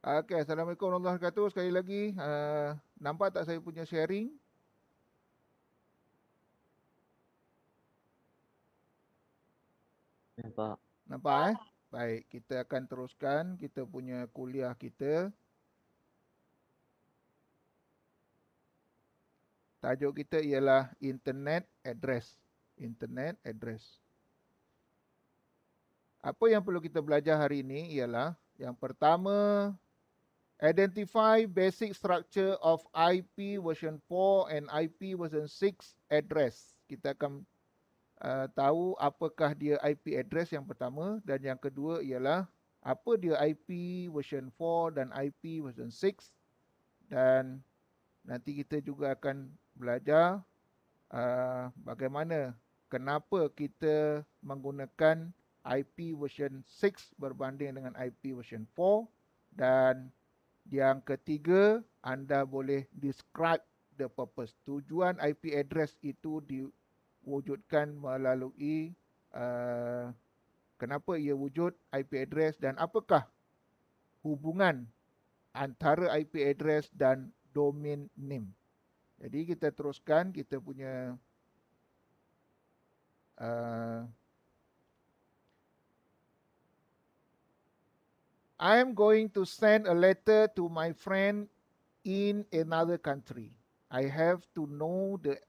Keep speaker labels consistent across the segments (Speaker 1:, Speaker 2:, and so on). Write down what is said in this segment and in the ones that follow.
Speaker 1: Okay, Assalamualaikum warahmatullahi wabarakatuh. Sekali lagi, uh, nampak tak saya punya sharing? Nampak. Nampak eh? Baik, kita akan teruskan kita punya kuliah kita. Tajuk kita ialah Internet Address. Internet Address. Apa yang perlu kita belajar hari ini ialah yang pertama Identify basic structure of IP version 4 and IP version 6 address. Kita akan uh, tahu apakah dia IP address yang pertama dan yang kedua ialah apa dia IP version 4 dan IP version 6 dan nanti kita juga akan belajar uh, bagaimana kenapa kita menggunakan IP version 6 berbanding dengan IP version 4 dan yang ketiga, anda boleh describe the purpose. Tujuan IP address itu diwujudkan melalui uh, kenapa ia wujud IP address dan apakah hubungan antara IP address dan domain name. Jadi kita teruskan kita punya uh, I am going to send a letter to my friend in another country. I have to know the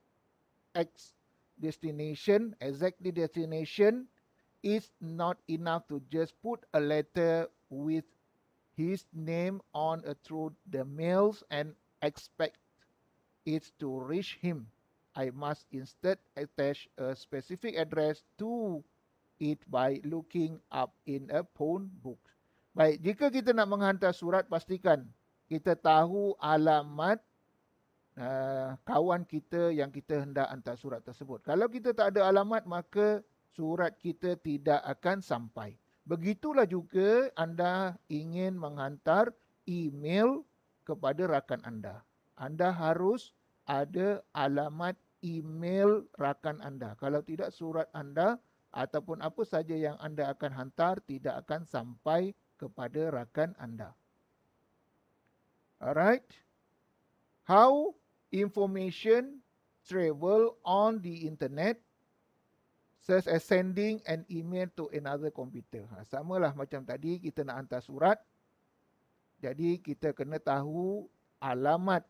Speaker 1: ex destination, exactly destination. It's not enough to just put a letter with his name on a through the mails and expect it to reach him. I must instead attach a specific address to it by looking up in a phone book. Baik, jika kita nak menghantar surat, pastikan kita tahu alamat uh, kawan kita yang kita hendak hantar surat tersebut. Kalau kita tak ada alamat, maka surat kita tidak akan sampai. Begitulah juga anda ingin menghantar email kepada rakan anda. Anda harus ada alamat email rakan anda. Kalau tidak surat anda ataupun apa saja yang anda akan hantar tidak akan sampai kepada rakan anda. Alright. How information travel on the internet such as sending an email to another computer. Ha, Sama lah macam tadi kita nak hantar surat. Jadi kita kena tahu alamat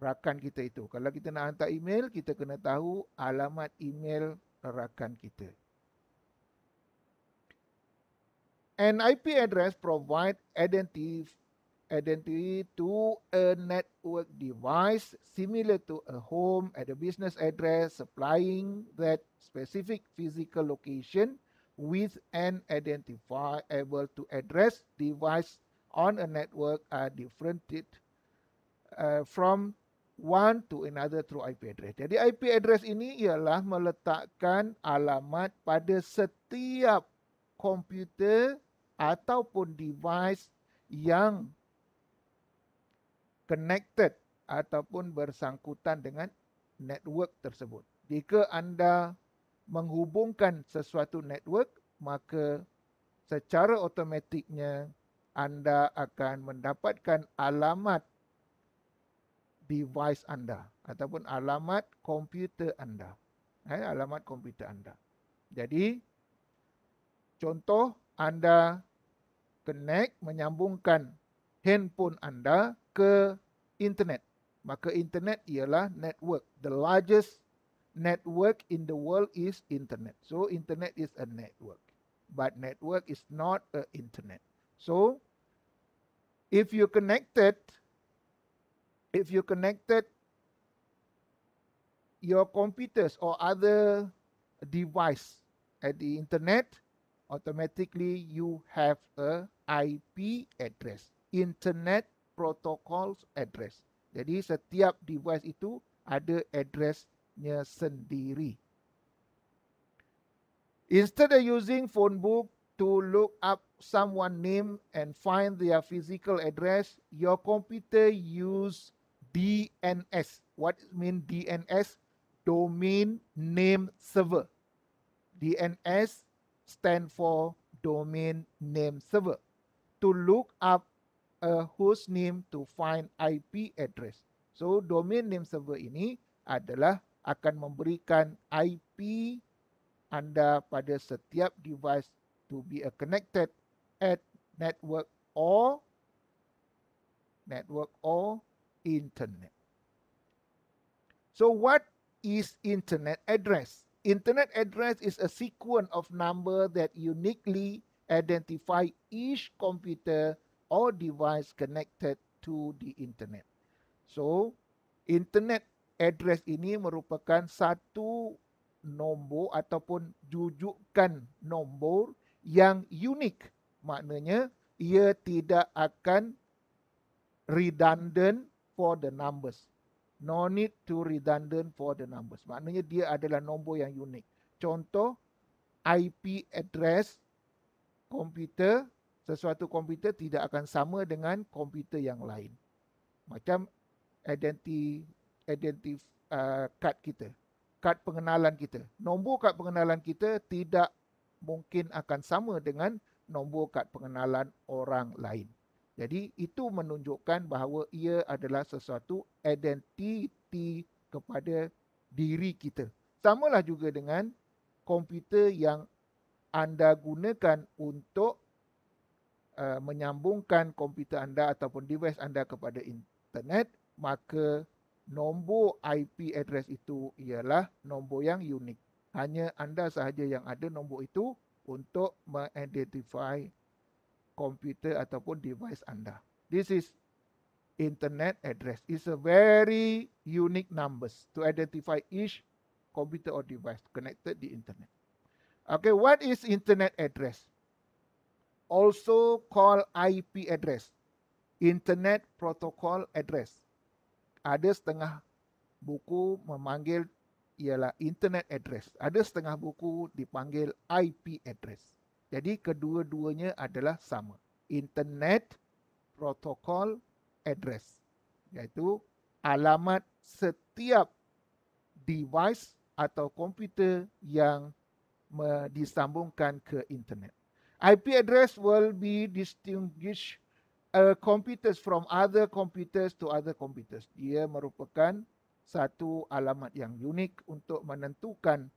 Speaker 1: rakan kita itu. Kalau kita nak hantar email, kita kena tahu alamat email rakan kita. An IP address provide identity identity to a network device similar to a home at a business address supplying that specific physical location with an identifiable to address device on a network are differentiated uh, from one to another through IP address. Jadi IP address ini ialah meletakkan alamat pada setiap komputer ataupun device yang connected ataupun bersangkutan dengan network tersebut. Jika anda menghubungkan sesuatu network, maka secara automatiknya anda akan mendapatkan alamat device anda ataupun alamat komputer anda. Eh, alamat komputer anda. Jadi, contoh anda connect menyambungkan handphone anda ke internet. Maka internet ialah network. The largest network in the world is internet. So internet is a network. But network is not a internet. So if you connected if you connected your computers or other device at the internet automatically you have a IP address, Internet Protocols address. Jadi setiap device itu ada addressnya sendiri. Instead of using phone book to look up someone name and find their physical address, your computer use DNS. What mean DNS? Domain Name Server. DNS stand for domain name server to look up a host name to find IP address. So domain name server ini adalah akan memberikan IP anda pada setiap device to be connected at network or network or internet. So what is internet address? Internet address is a sequence of number that uniquely identify each computer or device connected to the internet. So, internet address ini merupakan satu nombor ataupun jujukan nombor yang unik. Maknanya ia tidak akan redundant for the numbers. No need to redundant for the numbers. Maknanya dia adalah nombor yang unik. Contoh, IP address komputer, sesuatu komputer tidak akan sama dengan komputer yang lain. Macam identity, identity uh, card kita, kad pengenalan kita. Nombor kad pengenalan kita tidak mungkin akan sama dengan nombor kad pengenalan orang lain. Jadi itu menunjukkan bahawa ia adalah sesuatu identiti kepada diri kita. Sama lah juga dengan komputer yang anda gunakan untuk uh, menyambungkan komputer anda ataupun device anda kepada internet, maka nombor IP address itu ialah nombor yang unik. Hanya anda sahaja yang ada nombor itu untuk mengidentify komputer ataupun device anda. This is internet address. It's a very unique numbers to identify each computer or device connected the internet. Okay, what is internet address? Also called IP address. Internet protocol address. Ada setengah buku memanggil ialah internet address. Ada setengah buku dipanggil IP address. Jadi kedua-duanya adalah sama. Internet Protocol Address. Iaitu alamat setiap device atau komputer yang disambungkan ke internet. IP address will be distinguish uh, computers from other computers to other computers. Ia merupakan satu alamat yang unik untuk menentukan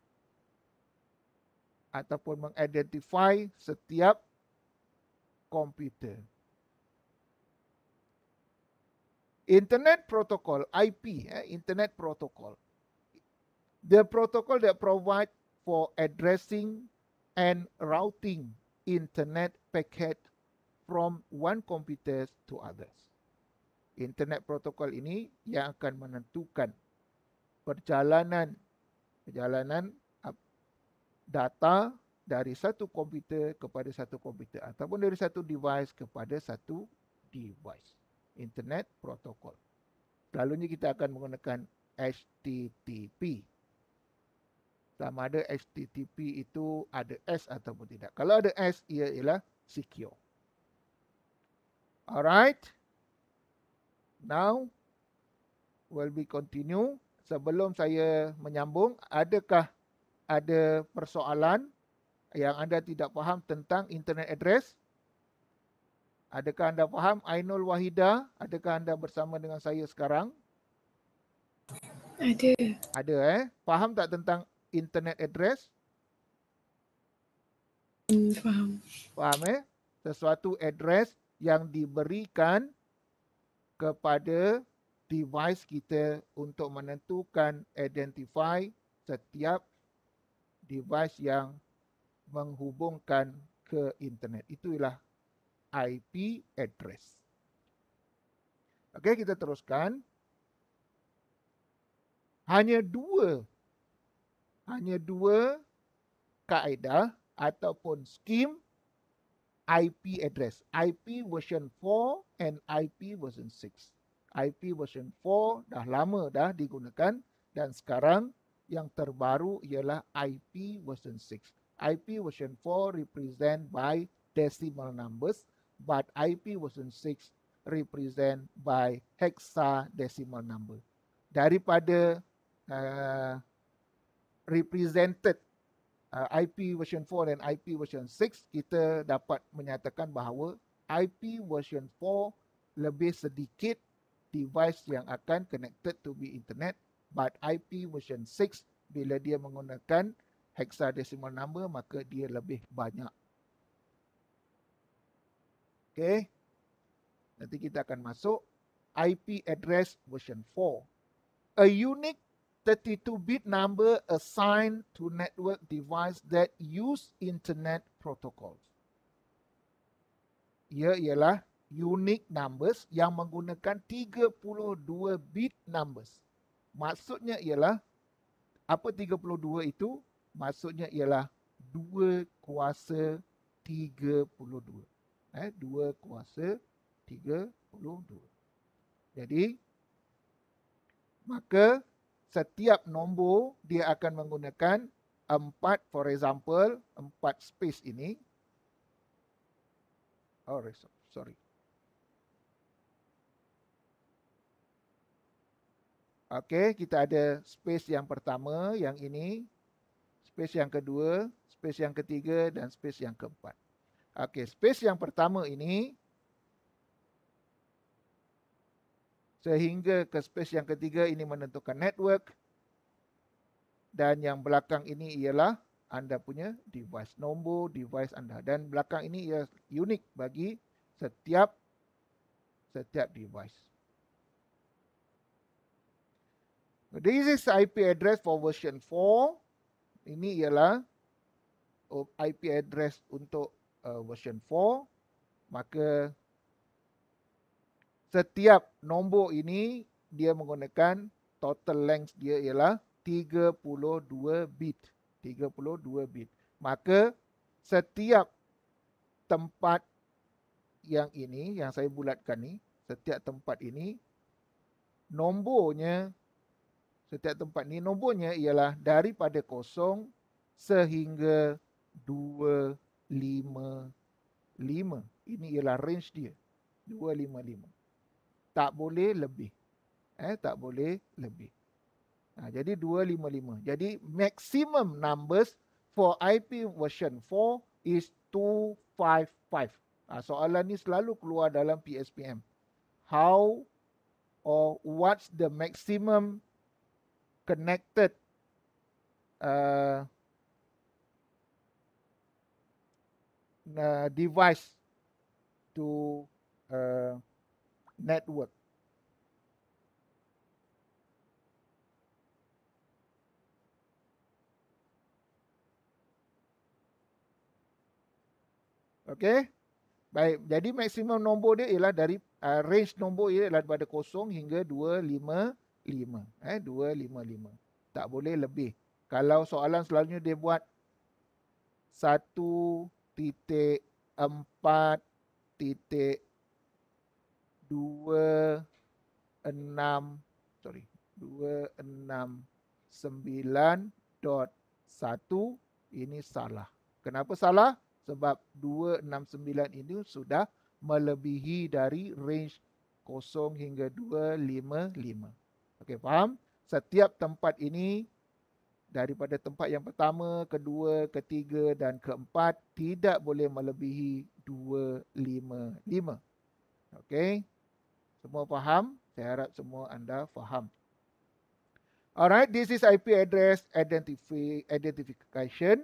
Speaker 1: ataupun mengidentify setiap komputer. Internet protocol, IP, eh, internet protocol. The protocol that provide for addressing and routing internet packet from one computer to others. Internet protocol ini yang akan menentukan perjalanan perjalanan data dari satu komputer kepada satu komputer ataupun dari satu device kepada satu device. Internet protokol. Selalunya kita akan menggunakan HTTP. Sama ada HTTP itu ada S ataupun tidak. Kalau ada S, ia ialah secure. Alright. Now, will be continue. Sebelum saya menyambung, adakah ada persoalan yang anda tidak faham tentang internet address. Adakah anda faham Ainul Wahida? Adakah anda bersama dengan saya sekarang? Ada. Ada eh. Faham tak tentang internet address? Hmm, faham. Faham eh? Sesuatu address yang diberikan kepada device kita untuk menentukan identify setiap device yang menghubungkan ke internet. Itulah IP address. Okey, kita teruskan. Hanya dua hanya dua kaedah ataupun skim IP address. IP version 4 and IP version 6. IP version 4 dah lama dah digunakan dan sekarang yang terbaru ialah IP version 6. IP version 4 represent by decimal numbers but IP version 6 represent by hexa decimal number. Daripada uh, represented uh, IP version 4 dan IP version 6 kita dapat menyatakan bahawa IP version 4 lebih sedikit device yang akan connected to be internet but IP version 6 bila dia menggunakan hexadecimal number maka dia lebih banyak. Okay. Nanti kita akan masuk IP address version 4. A unique 32-bit number assigned to network device that use internet protocol. Ia ialah unique numbers yang menggunakan 32-bit numbers. Maksudnya ialah apa 32 itu? Maksudnya ialah dua kuasa 32. Eh, dua kuasa 32. Jadi maka setiap nombor dia akan menggunakan empat for example empat space ini. Oh sorry. Okey, kita ada space yang pertama, yang ini. Space yang kedua, space yang ketiga dan space yang keempat. Okey, space yang pertama ini sehingga ke space yang ketiga ini menentukan network dan yang belakang ini ialah anda punya device nombor, device anda dan belakang ini ia unik bagi setiap setiap device. This is IP address for version 4. Ini ialah oh, IP address untuk uh, version 4. Maka setiap nombor ini dia menggunakan total length dia ialah 32 bit. 32 bit. Maka setiap tempat yang ini, yang saya bulatkan ni, setiap tempat ini, nombornya setiap tempat ni nombornya ialah daripada kosong sehingga 255. Ini ialah range dia. 255. Tak boleh lebih. Eh, tak boleh lebih. Nah, ha, jadi 255. Jadi maximum numbers for IP version 4 is 255. Nah, ha, soalan ni selalu keluar dalam PSPM. How or what's the maximum connected uh, uh, device to uh, network. Okay, Baik, jadi maksimum nombor dia ialah dari uh, range nombor dia ialah daripada 0 hingga 2 5 lima. Eh, dua, lima, lima. Tak boleh lebih. Kalau soalan selalunya dia buat satu titik empat titik dua enam sorry dua enam sembilan dot satu ini salah. Kenapa salah? Sebab dua enam sembilan ini sudah melebihi dari range kosong hingga dua lima lima. Okey, faham? Setiap tempat ini daripada tempat yang pertama, kedua, ketiga dan keempat tidak boleh melebihi 255. Okey. Semua faham? Saya harap semua anda faham. Alright, this is IP address identifi- identification.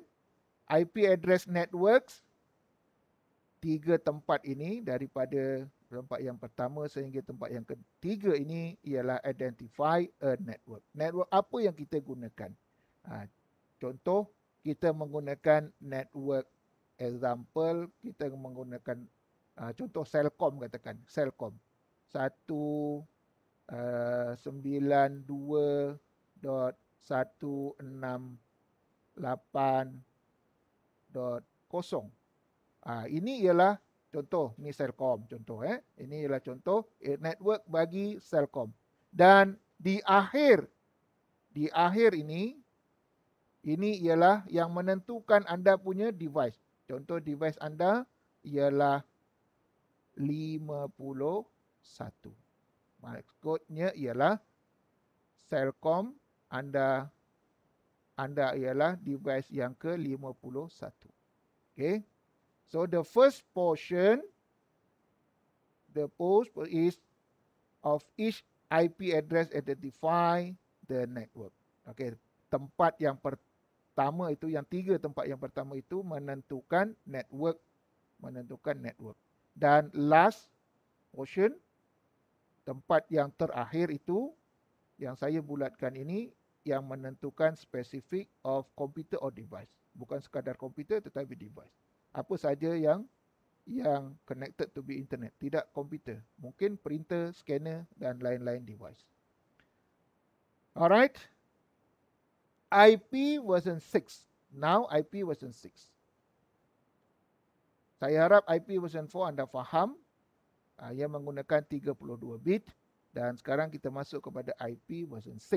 Speaker 1: IP address networks tiga tempat ini daripada tempat yang pertama sehingga tempat yang ketiga ini ialah identify a network. Network apa yang kita gunakan? Ha, contoh, kita menggunakan network example, kita menggunakan ha, contoh Selcom katakan. Selcom. Ha, ha, ialah Contoh ni selcom contoh eh. Ini ialah contoh eh, network bagi selcom. Dan di akhir di akhir ini ini ialah yang menentukan anda punya device. Contoh device anda ialah 51. Maksudnya ialah selcom anda anda ialah device yang ke-51. Okey. So the first portion, the post is of each IP address identify the network. Okay, tempat yang pertama itu, yang tiga tempat yang pertama itu menentukan network, menentukan network. Dan last portion, tempat yang terakhir itu, yang saya bulatkan ini, yang menentukan specific of computer or device. Bukan sekadar komputer tetapi device apa saja yang yang connected to be internet tidak komputer mungkin printer scanner dan lain-lain device alright IP version 6 now IP version 6 saya harap IP version 4 anda faham ah, ia menggunakan 32 bit dan sekarang kita masuk kepada IP version 6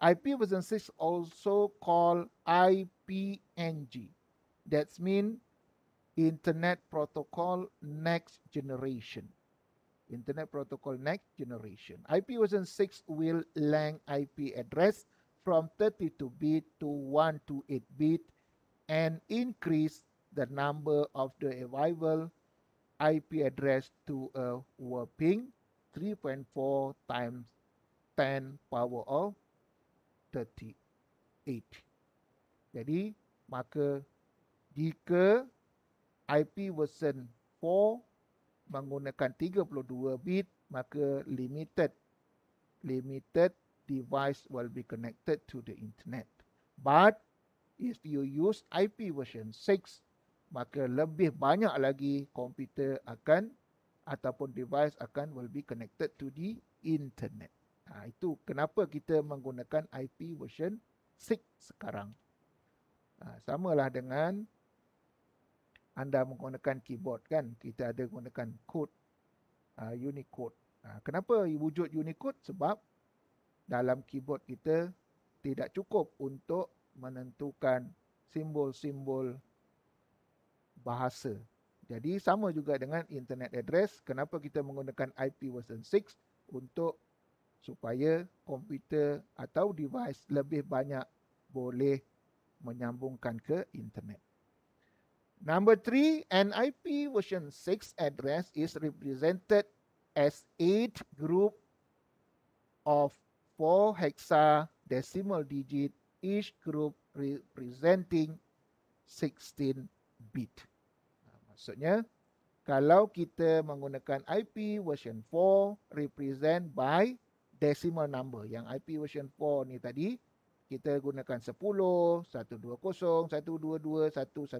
Speaker 1: IP version 6 also called IPNG that's mean Internet Protocol Next Generation. Internet Protocol Next Generation. IPv6 will length IP address from 32-bit to 128-bit and increase the number of the available IP address to uh, a whopping 3.4 times 10 power of 38. Jadi, maka jika IP version 4 menggunakan 32 bit maka limited limited device will be connected to the internet but if you use IP version 6 maka lebih banyak lagi komputer akan ataupun device akan will be connected to the internet ha, itu kenapa kita menggunakan IP version 6 sekarang ha, samalah dengan anda menggunakan keyboard kan kita ada gunakan code uh, Unicode. Uh, kenapa wujud Unicode? Sebab dalam keyboard kita tidak cukup untuk menentukan simbol-simbol bahasa. Jadi sama juga dengan internet address. Kenapa kita menggunakan IP version 6 untuk supaya komputer atau device lebih banyak boleh menyambungkan ke internet. Number three, NIP version six address is represented as eight group of 4 hexadecimal digit, each group representing 16 bit. Maksudnya, kalau kita menggunakan IP version 4 represent by decimal number. Yang IP version 4 ni tadi kita gunakan 10, 120, 122, 117.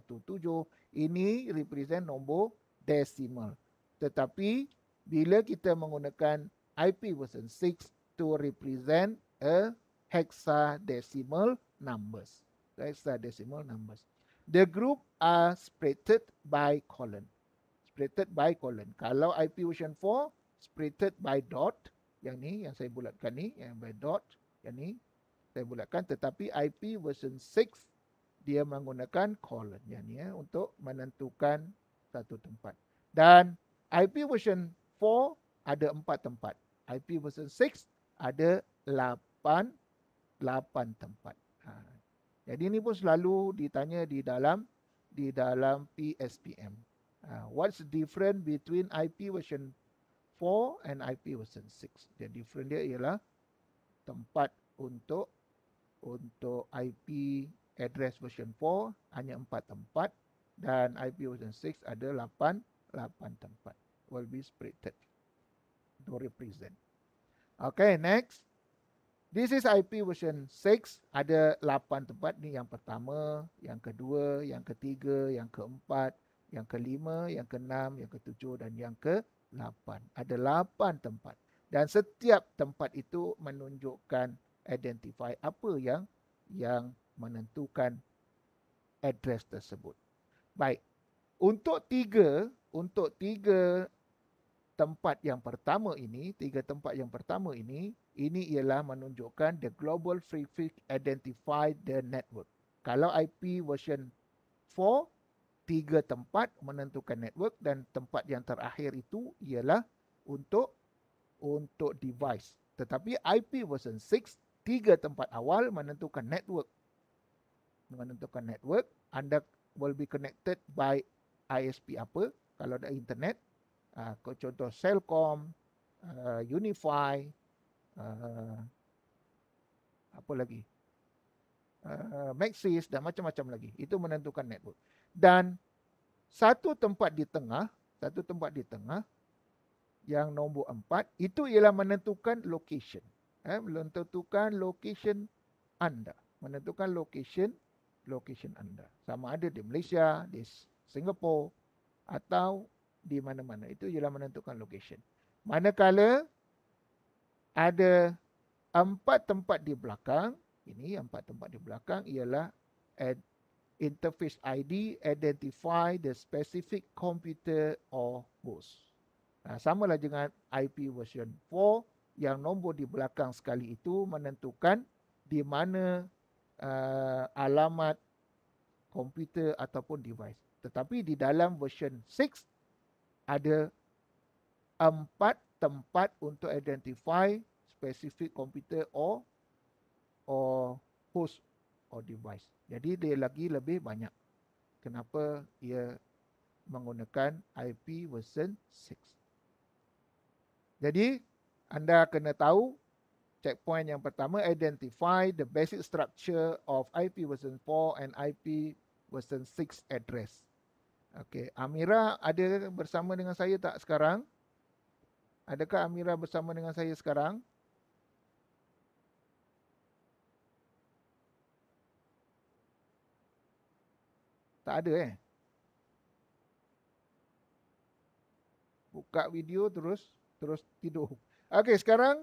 Speaker 1: Ini represent nombor decimal. Tetapi bila kita menggunakan IP version 6 to represent a hexadecimal numbers. Hexadecimal numbers. The group are separated by colon. Separated by colon. Kalau IP version 4, separated by dot. Yang ni, yang saya bulatkan ni. Yang by dot. Yang ni, saya bulatkan tetapi IP version 6 dia menggunakan colon ya ni ya untuk menentukan satu tempat dan IP version 4 ada empat tempat IP version 6 ada lapan lapan tempat ha. jadi ini pun selalu ditanya di dalam di dalam PSPM ha. what's the difference between IP version 4 and IP version 6 the difference dia ialah tempat untuk untuk IP address version 4 hanya 4 tempat dan IP version 6 ada 8 8 tempat will be spread to represent okay next this is IP version 6 ada 8 tempat ni yang pertama yang kedua yang ketiga yang keempat yang kelima yang keenam yang ketujuh dan yang ke 8 ada 8 tempat dan setiap tempat itu menunjukkan identify apa yang yang menentukan address tersebut. Baik. Untuk tiga, untuk tiga tempat yang pertama ini, tiga tempat yang pertama ini, ini ialah menunjukkan the global prefix identify the network. Kalau IP version 4, tiga tempat menentukan network dan tempat yang terakhir itu ialah untuk untuk device. Tetapi IP version tiga tempat awal menentukan network. Menentukan network, anda will be connected by ISP apa. Kalau ada internet, uh, contoh Cellcom, uh, Unify, uh, apa lagi, uh, Maxis dan macam-macam lagi. Itu menentukan network. Dan satu tempat di tengah, satu tempat di tengah yang nombor empat, itu ialah menentukan location. Location eh, menentukan location anda. Menentukan location location anda. Sama ada di Malaysia, di Singapore atau di mana-mana. Itu ialah menentukan location. Manakala ada empat tempat di belakang, ini empat tempat di belakang ialah ad, interface ID identify the specific computer or host. Nah, samalah dengan IP version 4 yang nombor di belakang sekali itu menentukan di mana uh, alamat komputer ataupun device. Tetapi di dalam version 6 ada empat tempat untuk identify specific computer or or host or device. Jadi dia lagi lebih banyak. Kenapa ia menggunakan IP version 6. Jadi anda kena tahu checkpoint yang pertama identify the basic structure of IP version 4 and IP version 6 address. Okey, Amira ada bersama dengan saya tak sekarang? Adakah Amira bersama dengan saya sekarang? Tak ada eh. Buka video terus terus tidur. Okay, sekarang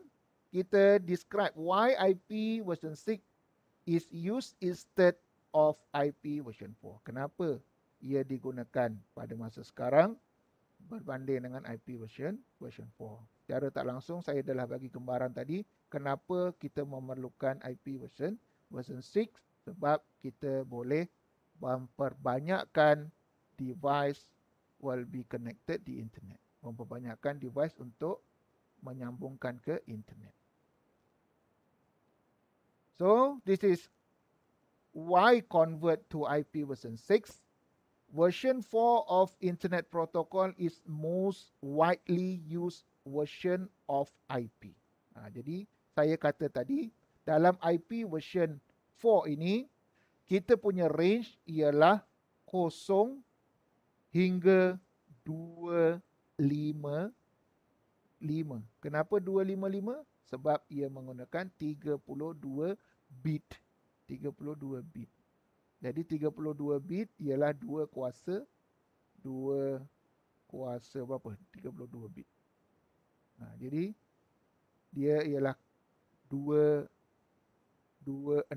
Speaker 1: kita describe why IP version 6 is used instead of IP version 4. Kenapa ia digunakan pada masa sekarang berbanding dengan IP version version 4. Secara tak langsung saya telah bagi gambaran tadi kenapa kita memerlukan IP version version 6 sebab kita boleh memperbanyakkan device will be connected di internet. Memperbanyakkan device untuk menyambungkan ke internet. So, this is why convert to IP version 6. Version 4 of internet protocol is most widely used version of IP. Ha, jadi, saya kata tadi, dalam IP version 4 ini, kita punya range ialah kosong hingga 255. Kenapa 255? Sebab ia menggunakan 32 bit. 32 bit. Jadi 32 bit ialah 2 kuasa 2 kuasa berapa? 32 bit. Ha, jadi dia ialah 2 26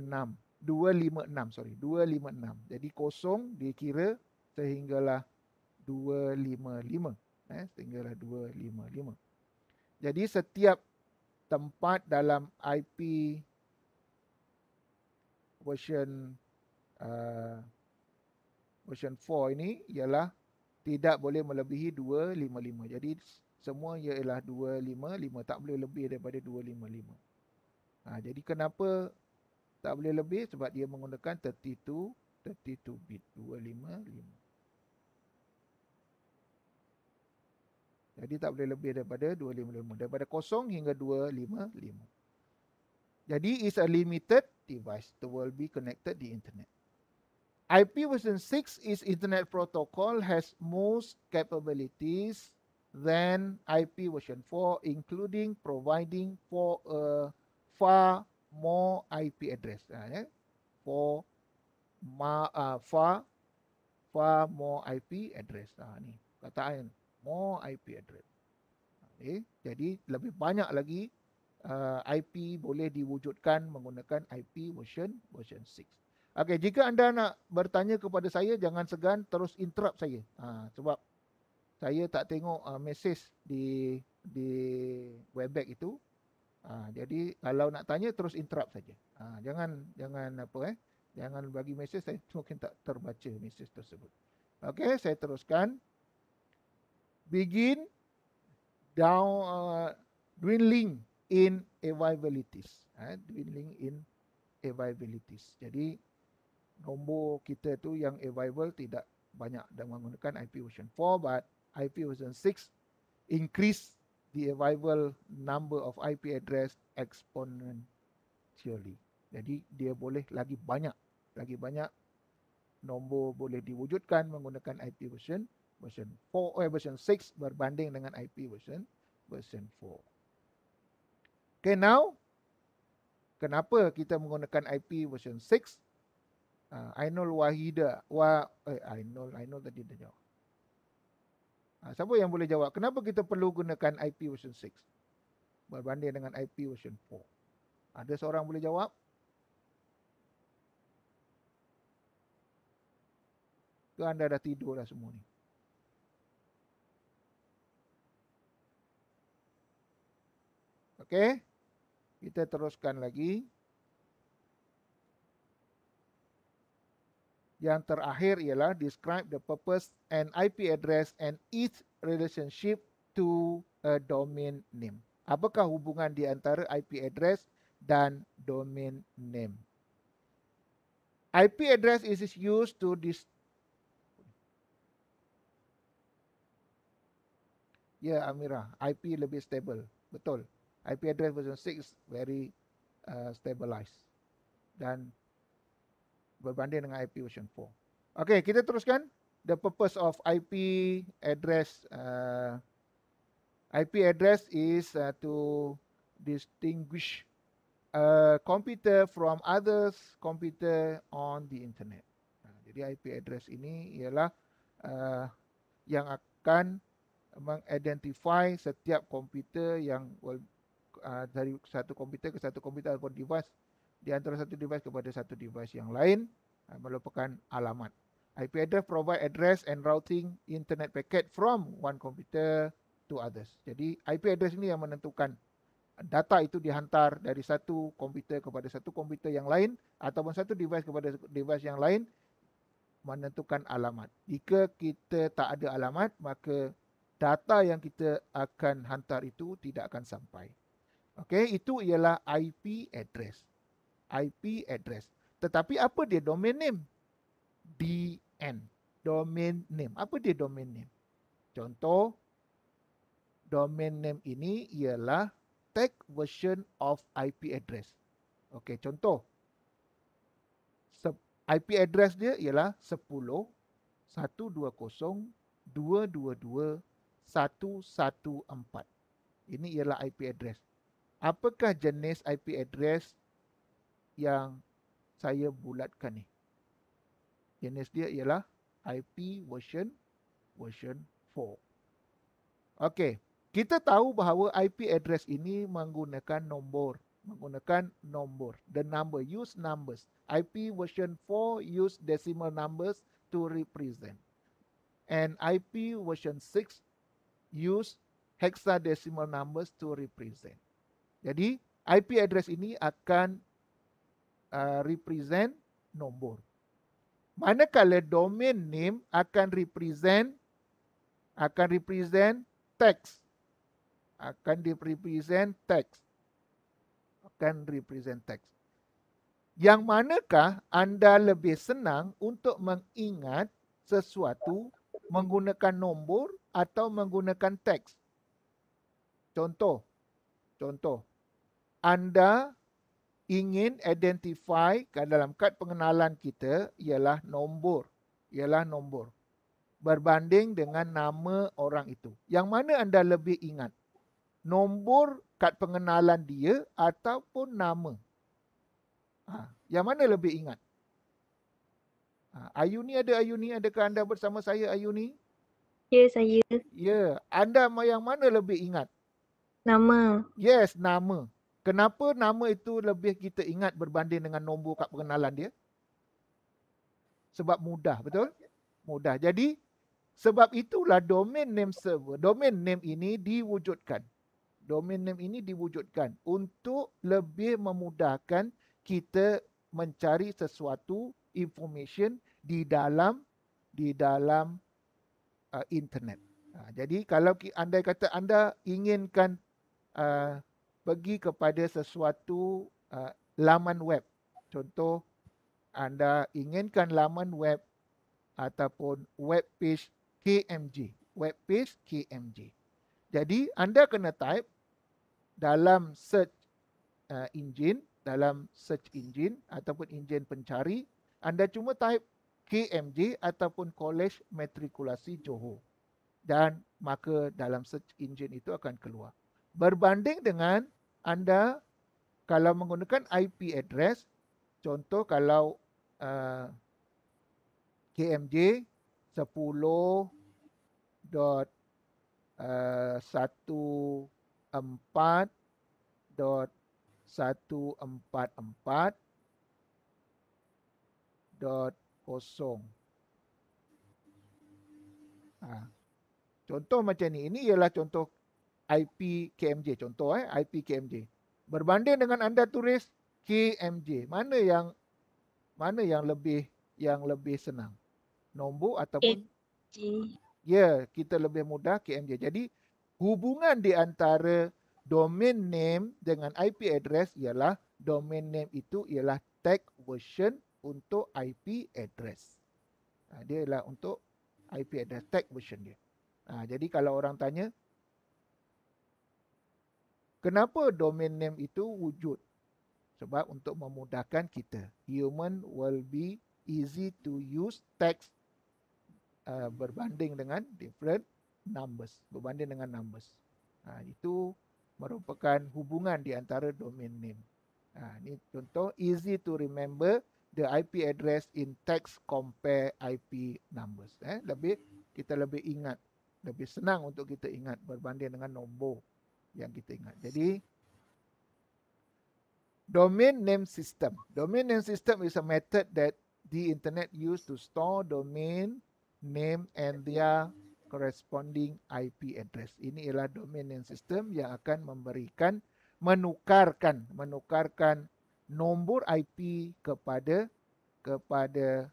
Speaker 1: 256 sorry 256. Jadi kosong dia kira sehinggalah 255 eh sehinggalah 255. Jadi setiap tempat dalam IP version uh, version 4 ini ialah tidak boleh melebihi 255. Jadi semua ialah 255. Tak boleh lebih daripada 255. Ha, jadi kenapa tak boleh lebih? Sebab dia menggunakan 32, 32 bit 255. Jadi tak boleh lebih daripada 255. Daripada kosong hingga 255. Jadi it's a limited device that will be connected the internet. IP version 6 is internet protocol has most capabilities than IP version 4 including providing for a far more IP address. Uh, ah, yeah. For ma, uh, far far more IP address. Uh, ni kataan more IP address. Okay. Jadi lebih banyak lagi uh, IP boleh diwujudkan menggunakan IP version version 6. Okay, jika anda nak bertanya kepada saya, jangan segan terus interrupt saya. Ha, sebab saya tak tengok uh, message di di webback itu. Ha, jadi kalau nak tanya terus interrupt saja. Ha, jangan jangan apa eh. Jangan bagi mesej saya mungkin tak terbaca mesej tersebut. Okay, saya teruskan begin down uh, dwindling in availabilities. Eh, dwindling in availabilities. Jadi nombor kita tu yang available tidak banyak dan menggunakan IP version 4 but IP version 6 increase the available number of IP address exponentially. Jadi dia boleh lagi banyak, lagi banyak nombor boleh diwujudkan menggunakan IP version 6 version 4 eh, version 6 berbanding dengan IP version version 4. Okay now kenapa kita menggunakan IP version 6? Uh, ah, Ainul Wahida wa eh Ainul Ainul tadi dah jawab. Uh, siapa yang boleh jawab kenapa kita perlu gunakan IP version 6 berbanding dengan IP version 4? Ada seorang boleh jawab? Tu anda dah tidur dah semua ni. Okey. Kita teruskan lagi. Yang terakhir ialah describe the purpose and IP address and its relationship to a domain name. Apakah hubungan di antara IP address dan domain name? IP address is used to this Ya, Amira, IP lebih stable. Betul. IP address version 6 very uh, stabilized dan berbanding dengan IP version 4. Okey, kita teruskan the purpose of IP address uh, IP address is uh, to distinguish a computer from others computer on the internet. Nah, jadi IP address ini ialah uh, yang akan mengidentify setiap komputer yang will Ah, dari satu komputer ke satu komputer ataupun device di antara satu device kepada satu device yang lain ah, melupakan alamat. IP address provide address and routing internet packet from one computer to others. Jadi IP address ini yang menentukan data itu dihantar dari satu komputer kepada satu komputer yang lain ataupun satu device kepada device yang lain menentukan alamat. Jika kita tak ada alamat maka data yang kita akan hantar itu tidak akan sampai. Okey, itu ialah IP address. IP address. Tetapi apa dia domain name? DN. Domain name. Apa dia domain name? Contoh domain name ini ialah tag version of IP address. Okey, contoh IP address dia ialah 10.120.222.114. Ini ialah IP address apakah jenis IP address yang saya bulatkan ni? Jenis dia ialah IP version version 4. Okey, kita tahu bahawa IP address ini menggunakan nombor, menggunakan nombor, the number use numbers. IP version 4 use decimal numbers to represent. And IP version 6 use hexadecimal numbers to represent. Jadi IP address ini akan uh, represent nombor. Manakala domain name akan represent akan represent text. Akan represent text. Akan represent text. Yang manakah anda lebih senang untuk mengingat sesuatu menggunakan nombor atau menggunakan teks? Contoh. Contoh anda ingin identify kat dalam kad pengenalan kita ialah nombor. Ialah nombor. Berbanding dengan nama orang itu. Yang mana anda lebih ingat? Nombor kad pengenalan dia ataupun nama? Ha, yang mana lebih ingat? Ha, Ayu ni ada Ayu ni? Adakah anda bersama saya Ayu ni? Ya saya. Ya. Anda yang mana lebih ingat? Nama. Yes, nama. Kenapa nama itu lebih kita ingat berbanding dengan nombor kad pengenalan dia? Sebab mudah, betul? Mudah. Jadi sebab itulah domain name server, domain name ini diwujudkan. Domain name ini diwujudkan untuk lebih memudahkan kita mencari sesuatu information di dalam di dalam uh, internet. Ha, jadi kalau andai kata anda inginkan uh, pergi kepada sesuatu uh, laman web. Contoh anda inginkan laman web ataupun web page KMJ, web page KMJ. Jadi anda kena type dalam search uh, engine, dalam search engine ataupun engine pencari, anda cuma type KMJ ataupun College Matrikulasi Johor. Dan maka dalam search engine itu akan keluar berbanding dengan anda kalau menggunakan IP address contoh kalau uh, KMJ 10.1 uh, ah, Contoh macam ni. Ini ialah contoh IP KMJ contoh eh IP KMJ berbanding dengan anda tulis KMJ mana yang mana yang lebih yang lebih senang nombor ataupun KMJ. ya kita lebih mudah KMJ jadi hubungan di antara domain name dengan IP address ialah domain name itu ialah tag version untuk IP address. Ha, dia ialah untuk IP address tag version dia. Ha, jadi kalau orang tanya Kenapa domain name itu wujud? Sebab untuk memudahkan kita. Human will be easy to use text uh, berbanding dengan different numbers. Berbanding dengan numbers. Ha, itu merupakan hubungan di antara domain name. Ha, ini contoh easy to remember the IP address in text compare IP numbers. Eh, lebih kita lebih ingat. Lebih senang untuk kita ingat berbanding dengan nombor yang kita ingat. Jadi domain name system. Domain name system is a method that the internet use to store domain name and their corresponding IP address. Ini ialah domain name system yang akan memberikan menukarkan menukarkan nombor IP kepada kepada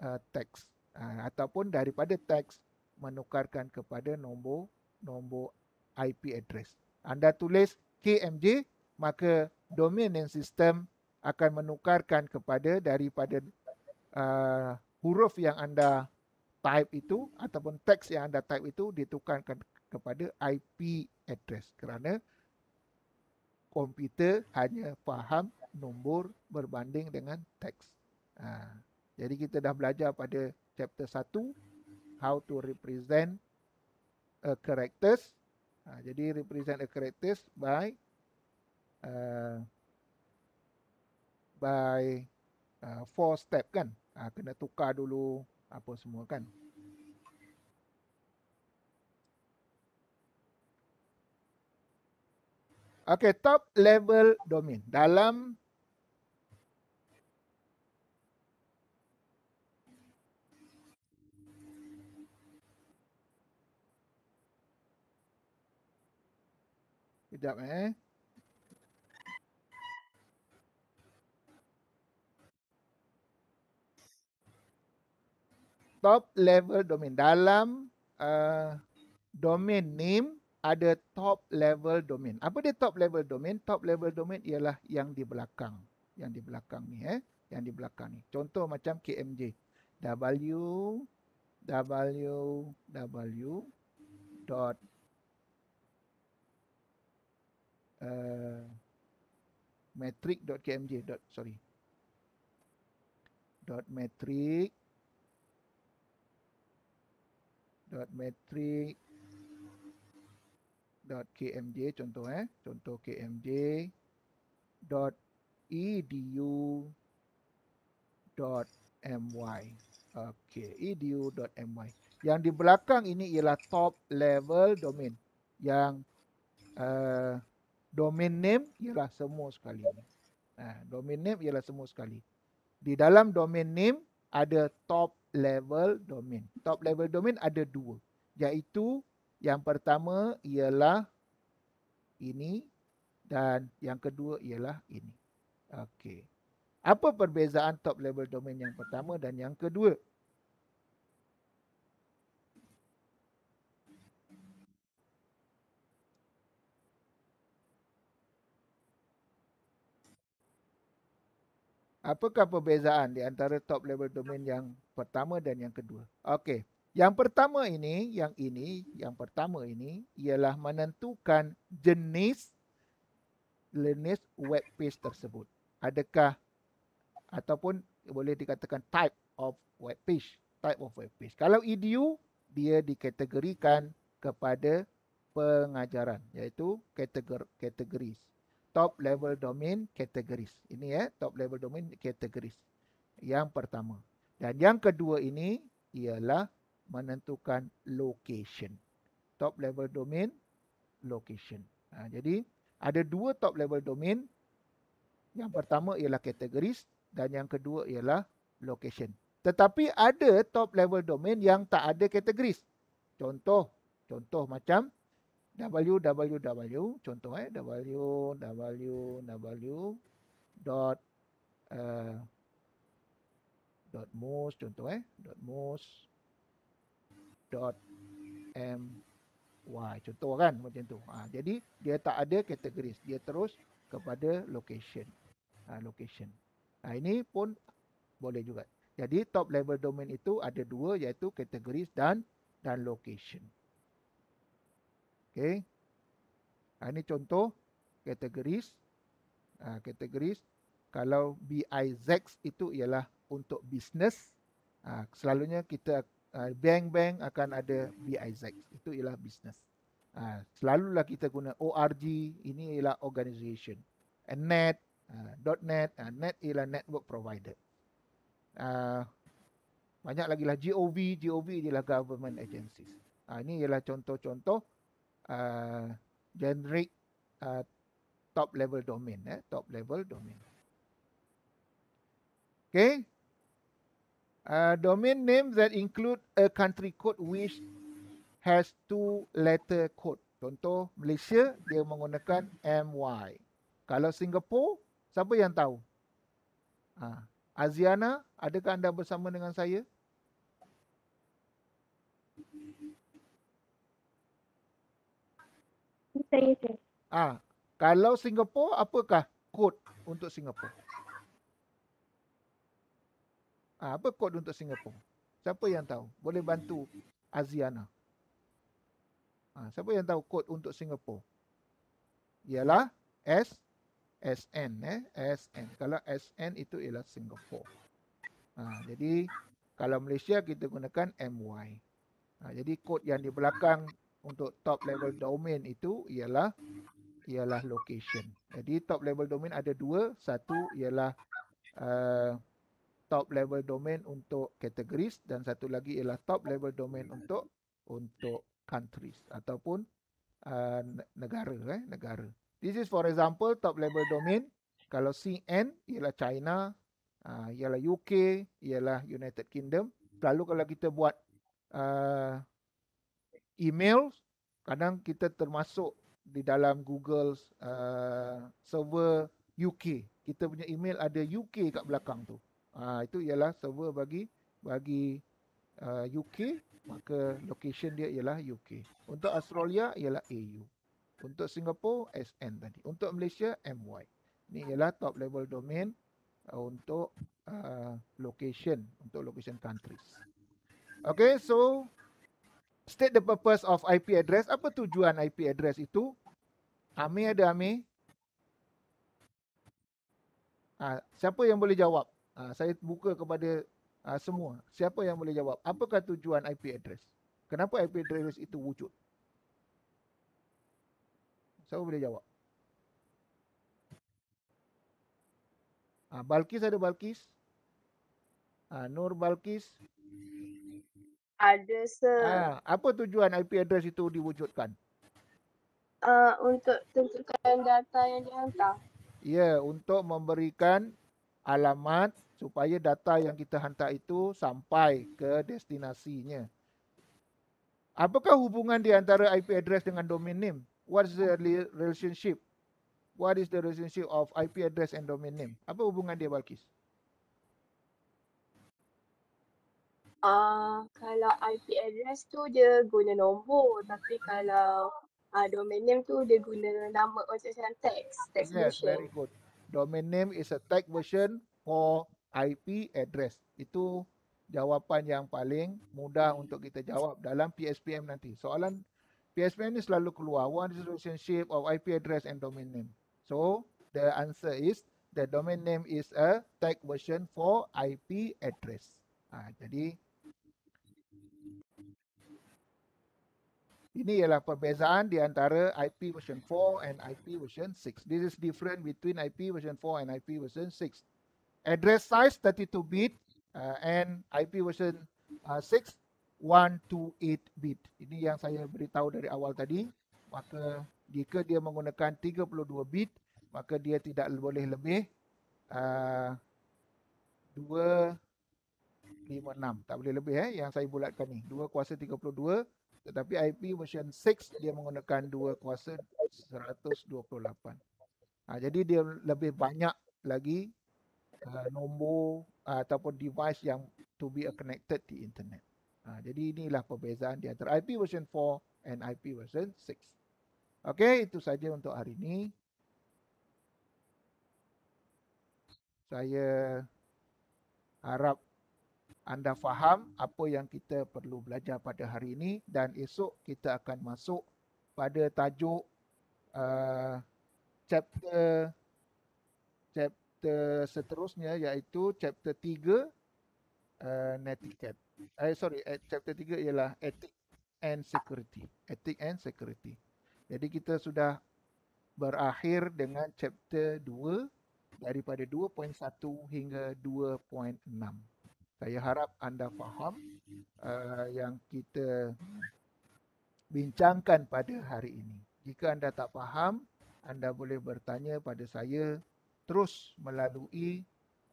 Speaker 1: uh, teks uh, ataupun daripada teks menukarkan kepada nombor nombor IP address anda tulis KMJ maka domain name system akan menukarkan kepada daripada uh, huruf yang anda type itu ataupun teks yang anda type itu ditukarkan kepada IP address kerana komputer hanya faham nombor berbanding dengan teks. Ha. Jadi kita dah belajar pada chapter 1 how to represent uh, characters Ha, jadi represent a characters by uh, by uh, four step kan. Ha, kena tukar dulu apa semua kan. Okay, top level domain. Dalam Kejap eh. Top level domain. Dalam uh, domain name ada top level domain. Apa dia top level domain? Top level domain ialah yang di belakang. Yang di belakang ni eh. Yang di belakang ni. Contoh macam KMJ. W, W, W dot uh, metric.kmj. Sorry. Dot metric. Dot metric. Dot kmj. Contoh eh. Contoh kmj. Dot edu. Dot my. Okay. Edu. Dot my. Yang di belakang ini ialah top level domain. Yang uh, domain name ialah semua sekali. Nah, ha, domain name ialah semua sekali. Di dalam domain name ada top level domain. Top level domain ada dua. Iaitu yang pertama ialah ini dan yang kedua ialah ini. Okey. Apa perbezaan top level domain yang pertama dan yang kedua? apakah perbezaan di antara top level domain yang pertama dan yang kedua? Okey. Yang pertama ini, yang ini, yang pertama ini ialah menentukan jenis jenis web page tersebut. Adakah ataupun boleh dikatakan type of web page, type of web page. Kalau EDU, dia dikategorikan kepada pengajaran iaitu kategori kategori top level domain categories. Ini ya, top level domain categories. Yang pertama. Dan yang kedua ini ialah menentukan location. Top level domain, location. Ha, jadi, ada dua top level domain. Yang pertama ialah categories dan yang kedua ialah location. Tetapi ada top level domain yang tak ada categories. Contoh, contoh macam www contoh eh www dot uh, dot most contoh eh dot most dot m y contoh kan macam tu ha, jadi dia tak ada kategori dia terus kepada location ha, location ha, ini pun boleh juga jadi top level domain itu ada dua iaitu kategori dan dan location Okay. Ah, ini contoh kategoris. Ah, kategoris. Kalau BIZX itu ialah untuk bisnes. Ah, selalunya kita bank-bank akan ada BIZX. Itu ialah bisnes. Selalulah kita guna ORG. Ini ialah organisation. Net. .dot .net. Net ialah network provider. Banyak lagi lah GOV. GOV ialah government agencies. Ini ialah contoh-contoh. Uh, generic uh, top level domain eh top level domain okay uh, domain name that include a country code which has two letter code contoh malaysia dia menggunakan my kalau singapore siapa yang tahu ah uh, aziana adakah anda bersama dengan saya saya je. Ah, kalau Singapura apakah kod untuk Singapura? Ah, ha, apa kod untuk Singapura? Siapa yang tahu? Boleh bantu Aziana. Ha, siapa yang tahu kod untuk Singapura? Ialah S SN eh s SN. Kalau s SN itu ialah Singapura. Ah, ha, jadi kalau Malaysia kita gunakan MY. Ha, jadi kod yang di belakang untuk top level domain itu ialah ialah location. Jadi top level domain ada dua. Satu ialah uh, top level domain untuk categories dan satu lagi ialah top level domain untuk untuk countries ataupun uh, negara eh negara. This is for example top level domain kalau CN ialah China, uh, ialah UK, ialah United Kingdom. Lalu kalau kita buat uh, email kadang kita termasuk di dalam Google uh, server UK kita punya email ada UK kat belakang tu uh, itu ialah server bagi bagi uh, UK maka location dia ialah UK untuk Australia ialah AU untuk Singapore SN tadi untuk Malaysia MY ni ialah top level domain uh, untuk uh, location untuk location countries Okay, so state the purpose of IP address. Apa tujuan IP address itu? Amir ada Amir? Ha, siapa yang boleh jawab? Ha, saya buka kepada ha, semua. Siapa yang boleh jawab? Apakah tujuan IP address? Kenapa IP address itu wujud? Siapa boleh jawab? Ha, Balkis ada Balkis? Ha, Nur Balkis? Ada sir. Ha, ah, apa tujuan IP address itu diwujudkan? Uh, untuk tentukan data yang dihantar. Ya, untuk memberikan alamat supaya data yang kita hantar itu sampai ke destinasinya. Apakah hubungan di antara IP address dengan domain name? What is the relationship? What is the relationship of IP address and domain name? Apa hubungan dia, Balkis? Uh, Ah, kalau IP address tu dia guna nombor tapi kalau uh, domain name tu dia guna nama macam text, text yes, version. very good. Domain name is a text version for IP address. Itu jawapan yang paling mudah hmm. untuk kita jawab dalam PSPM nanti. Soalan PSPM ni selalu keluar. What is the relationship of IP address and domain name? So, the answer is the domain name is a tag version for IP address. Ah, jadi Ini ialah perbezaan di antara IP version 4 and IP version 6. This is different between IP version 4 and IP version 6. Address size 32 bit uh, and IP version uh, 6 128 bit. Ini yang saya beritahu dari awal tadi. Maka jika dia menggunakan 32 bit, maka dia tidak boleh lebih uh, 256. Tak boleh lebih eh yang saya bulatkan ni. 2 kuasa 32 tetapi IP version 6 dia menggunakan dua kuasa 128. Ha, jadi dia lebih banyak lagi uh, nombor uh, ataupun device yang to be connected di internet. Ha, jadi inilah perbezaan di antara IP version 4 and IP version 6. Okey, itu saja untuk hari ini. Saya harap anda faham apa yang kita perlu belajar pada hari ini dan esok kita akan masuk pada tajuk uh, chapter chapter seterusnya iaitu chapter 3 uh, netiquette. Eh sorry, eh, chapter 3 ialah etik and security. etik and security. Jadi kita sudah berakhir dengan chapter 2 daripada 2.1 hingga 2.6 saya harap anda faham uh, yang kita bincangkan pada hari ini. Jika anda tak faham, anda boleh bertanya pada saya terus melalui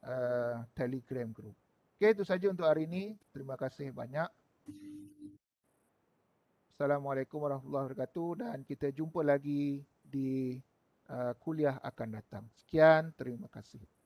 Speaker 1: uh, Telegram group. Okay, itu saja untuk hari ini. Terima kasih banyak. Assalamualaikum warahmatullahi wabarakatuh dan kita jumpa lagi di uh, kuliah akan datang. Sekian, terima kasih.